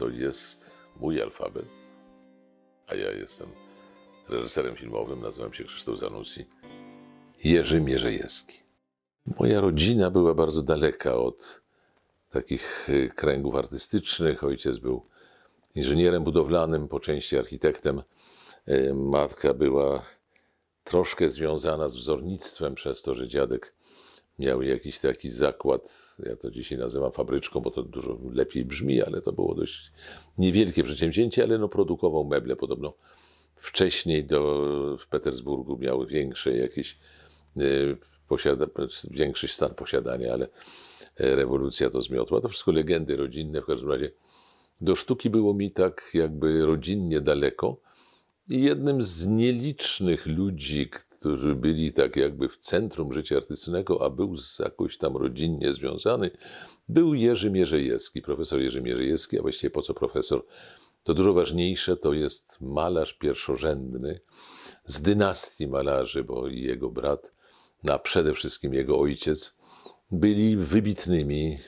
to jest mój alfabet, a ja jestem reżyserem filmowym, nazywam się Krzysztof Zanussi, Jerzy Mierzejewski. Moja rodzina była bardzo daleka od takich y, kręgów artystycznych. Ojciec był inżynierem budowlanym, po części architektem. Y, matka była troszkę związana z wzornictwem, przez to, że dziadek miał jakiś taki zakład, ja to dzisiaj nazywam fabryczką, bo to dużo lepiej brzmi, ale to było dość niewielkie przedsięwzięcie, ale no produkował meble podobno. Wcześniej do, w Petersburgu miał większe jakieś, y, posiada, większy stan posiadania, ale e, rewolucja to zmiotła. To wszystko legendy rodzinne, w każdym razie do sztuki było mi tak jakby rodzinnie daleko. I jednym z nielicznych ludzi, którzy byli tak jakby w centrum życia artystycznego, a był z jakoś tam rodzinnie związany, był Jerzy Mierzejewski, profesor Jerzy Mierzejewski, a właściwie po co profesor? To dużo ważniejsze, to jest malarz pierwszorzędny z dynastii malarzy, bo jego brat, no a przede wszystkim jego ojciec, byli wybitnymi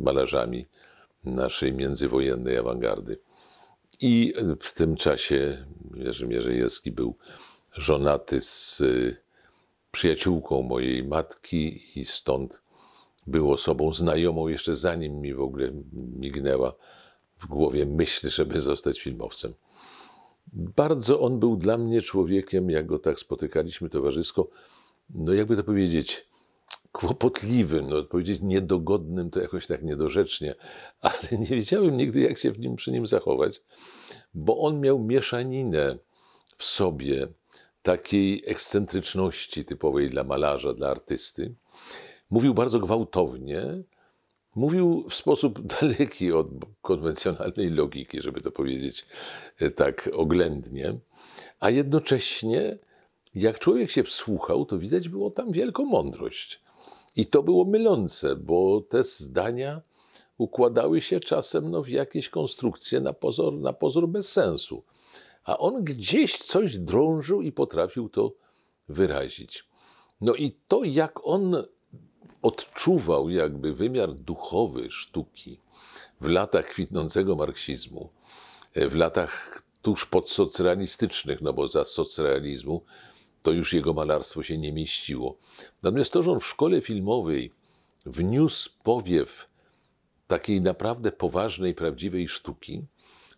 malarzami naszej międzywojennej awangardy. I w tym czasie Jerzy Mierzejewski był żonaty z y, przyjaciółką mojej matki i stąd był osobą znajomą jeszcze zanim mi w ogóle mignęła w głowie myśl, żeby zostać filmowcem. Bardzo on był dla mnie człowiekiem, jak go tak spotykaliśmy towarzysko, no jakby to powiedzieć, kłopotliwym, no powiedzieć niedogodnym, to jakoś tak niedorzecznie, ale nie wiedziałem nigdy, jak się w nim, przy nim zachować, bo on miał mieszaninę w sobie takiej ekscentryczności typowej dla malarza, dla artysty. Mówił bardzo gwałtownie, mówił w sposób daleki od konwencjonalnej logiki, żeby to powiedzieć e, tak oględnie, a jednocześnie, jak człowiek się wsłuchał, to widać było tam wielką mądrość. I to było mylące, bo te zdania układały się czasem no, w jakieś konstrukcje na na pozór bez sensu a on gdzieś coś drążył i potrafił to wyrazić. No i to, jak on odczuwał jakby wymiar duchowy sztuki w latach kwitnącego marksizmu, e, w latach tuż podsocrealistycznych, no bo za socrealizmu to już jego malarstwo się nie mieściło. Natomiast to, że on w szkole filmowej wniósł powiew takiej naprawdę poważnej, prawdziwej sztuki,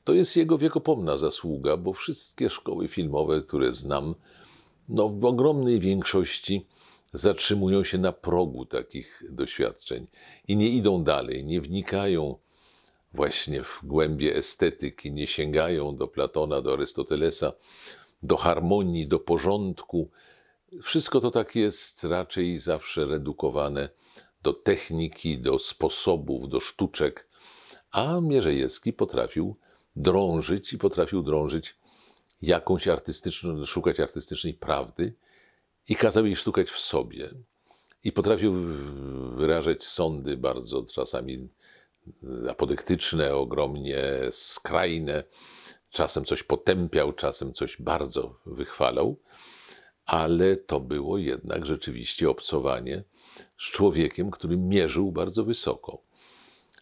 to jest jego wiekopomna zasługa, bo wszystkie szkoły filmowe, które znam, no, w ogromnej większości zatrzymują się na progu takich doświadczeń i nie idą dalej, nie wnikają właśnie w głębie estetyki, nie sięgają do Platona, do Arystotelesa, do harmonii, do porządku. Wszystko to tak jest raczej zawsze redukowane do techniki, do sposobów, do sztuczek. A Mierzejewski potrafił drążyć i potrafił drążyć jakąś artystyczną, szukać artystycznej prawdy i kazał jej szukać w sobie. I potrafił wyrażać sądy bardzo czasami mm, apodyktyczne, ogromnie skrajne. Czasem coś potępiał, czasem coś bardzo wychwalał, ale to było jednak rzeczywiście obcowanie z człowiekiem, który mierzył bardzo wysoko.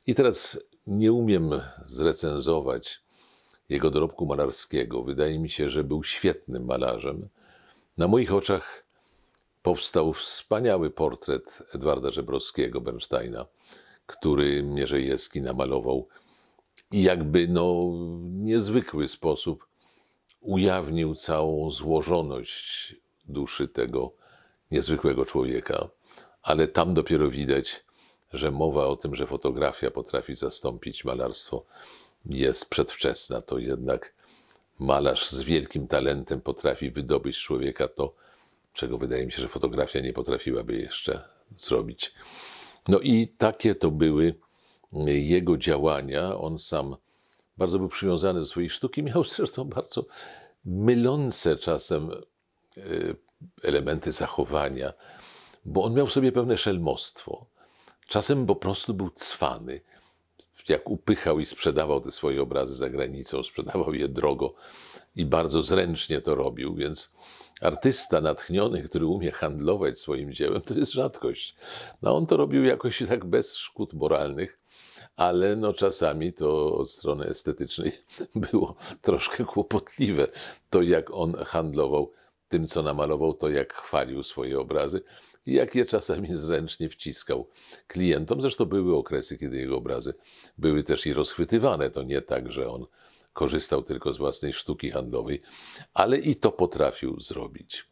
I teraz nie umiem zrecenzować jego dorobku malarskiego. Wydaje mi się, że był świetnym malarzem. Na moich oczach powstał wspaniały portret Edwarda Żebrowskiego, Bernsteina, który Mierzejewski namalował i jakby no, niezwykły sposób ujawnił całą złożoność duszy tego niezwykłego człowieka. Ale tam dopiero widać, że mowa o tym, że fotografia potrafi zastąpić malarstwo, jest przedwczesna, to jednak malarz z wielkim talentem potrafi wydobyć człowieka to, czego wydaje mi się, że fotografia nie potrafiłaby jeszcze zrobić. No i takie to były e, jego działania. On sam bardzo był przywiązany do swojej sztuki, miał zresztą bardzo mylące czasem e, elementy zachowania, bo on miał w sobie pewne szelmostwo. Czasem po prostu był cwany jak upychał i sprzedawał te swoje obrazy za granicą, sprzedawał je drogo i bardzo zręcznie to robił, więc artysta natchniony, który umie handlować swoim dziełem, to jest rzadkość. No on to robił jakoś tak bez szkód moralnych, ale no czasami to od strony estetycznej było troszkę kłopotliwe, to jak on handlował tym, co namalował, to jak chwalił swoje obrazy i jak je czasami zręcznie wciskał klientom. Zresztą były okresy, kiedy jego obrazy były też i rozchwytywane. To nie tak, że on korzystał tylko z własnej sztuki handlowej, ale i to potrafił zrobić.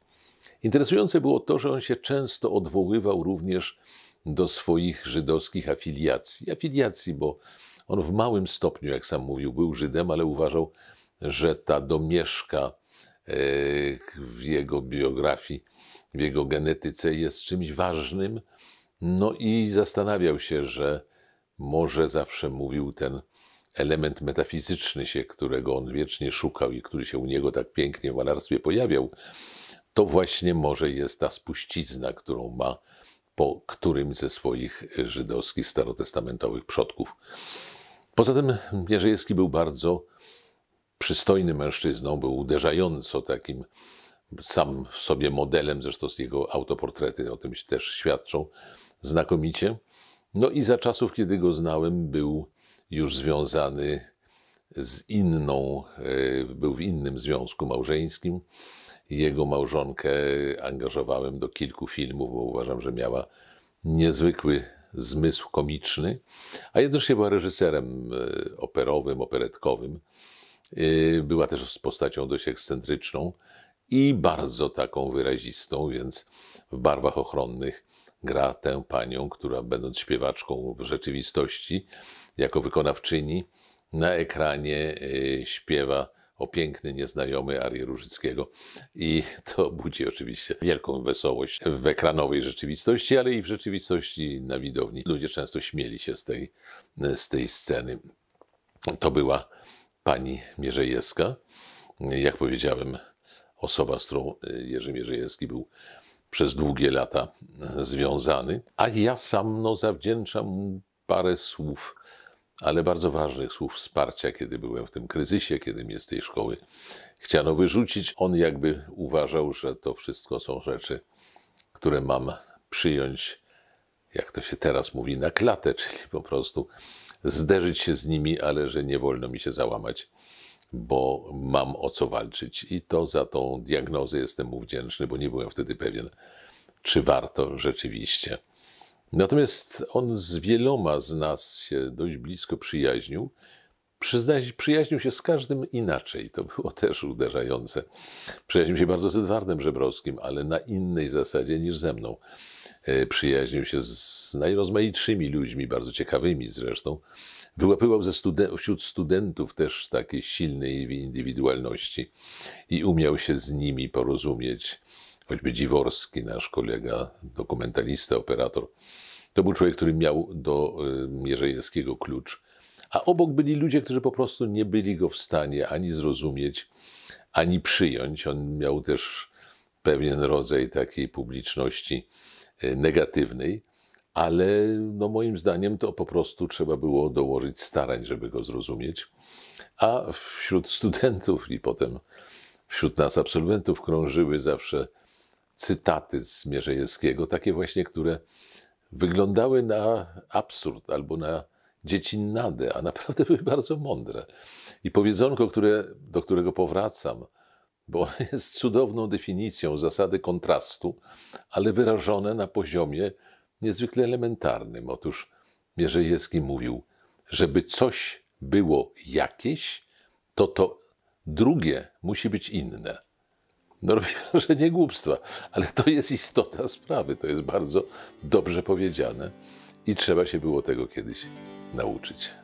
Interesujące było to, że on się często odwoływał również do swoich żydowskich afiliacji. Afiliacji, bo on w małym stopniu, jak sam mówił, był Żydem, ale uważał, że ta domieszka w jego biografii, w jego genetyce jest czymś ważnym. No i zastanawiał się, że może zawsze mówił ten element metafizyczny się, którego on wiecznie szukał i który się u niego tak pięknie w malarstwie pojawiał, to właśnie może jest ta spuścizna, którą ma po którymś ze swoich żydowskich starotestamentowych przodków. Poza tym Mierzejewski był bardzo przystojny mężczyzną, był uderzająco takim sam sobie modelem, zresztą jego autoportrety o tym też świadczą znakomicie. No i za czasów, kiedy go znałem, był już związany z inną, e, był w innym związku małżeńskim. Jego małżonkę angażowałem do kilku filmów, bo uważam, że miała niezwykły zmysł komiczny, a jednocześnie była reżyserem e, operowym, operetkowym. Y, była też postacią dość ekscentryczną i bardzo taką wyrazistą, więc w barwach ochronnych gra tę panią, która będąc śpiewaczką w rzeczywistości, jako wykonawczyni, na ekranie y, śpiewa o piękny nieznajomy Arii Różyckiego i to budzi oczywiście wielką wesołość w ekranowej rzeczywistości, ale i w rzeczywistości na widowni. Ludzie często śmieli się z tej, z tej sceny. To była pani Mierzejewska. Jak powiedziałem, osoba, z którą e, Jerzy Mierzejewski był przez długie lata związany. A ja sam no, zawdzięczam mu parę słów, ale bardzo ważnych słów wsparcia, kiedy byłem w tym kryzysie, kiedy mnie z tej szkoły chciano wyrzucić. On jakby uważał, że to wszystko są rzeczy, które mam przyjąć, jak to się teraz mówi, na klatę, czyli po prostu zderzyć się z nimi, ale że nie wolno mi się załamać, bo mam o co walczyć. I to za tą diagnozę jestem mu wdzięczny, bo nie byłem wtedy pewien, czy warto rzeczywiście. Natomiast on z wieloma z nas się dość blisko przyjaźnił przyjaźnił się z każdym inaczej. To było też uderzające. Przyjaźnił się bardzo z Edwardem Żebrowskim, ale na innej zasadzie niż ze mną. E, przyjaźnił się z najrozmaitszymi ludźmi, bardzo ciekawymi zresztą. Wyłapywał ze studen- wśród studentów też takiej silnej indywidualności i umiał się z nimi porozumieć. Choćby Dziworski, nasz kolega, dokumentalista, operator. To był człowiek, który miał do e, Mierzejewskiego klucz a obok byli ludzie, którzy po prostu nie byli go w stanie ani zrozumieć, ani przyjąć. On miał też pewien rodzaj takiej publiczności e, negatywnej, ale no moim zdaniem to po prostu trzeba było dołożyć starań, żeby go zrozumieć. A wśród studentów i potem wśród nas absolwentów krążyły zawsze cytaty z Mierzejewskiego, takie właśnie, które wyglądały na absurd albo na dziecinnady, a naprawdę były bardzo mądre. I powiedzonko, które, do którego powracam, bo ono jest cudowną definicją zasady kontrastu, ale wyrażone na poziomie niezwykle elementarnym. Otóż Mierzejewski mówił, żeby coś było jakieś, to to drugie musi być inne. No robi wrażenie głupstwa, ale to jest istota sprawy, to jest bardzo dobrze powiedziane i trzeba się było tego kiedyś nauczyć.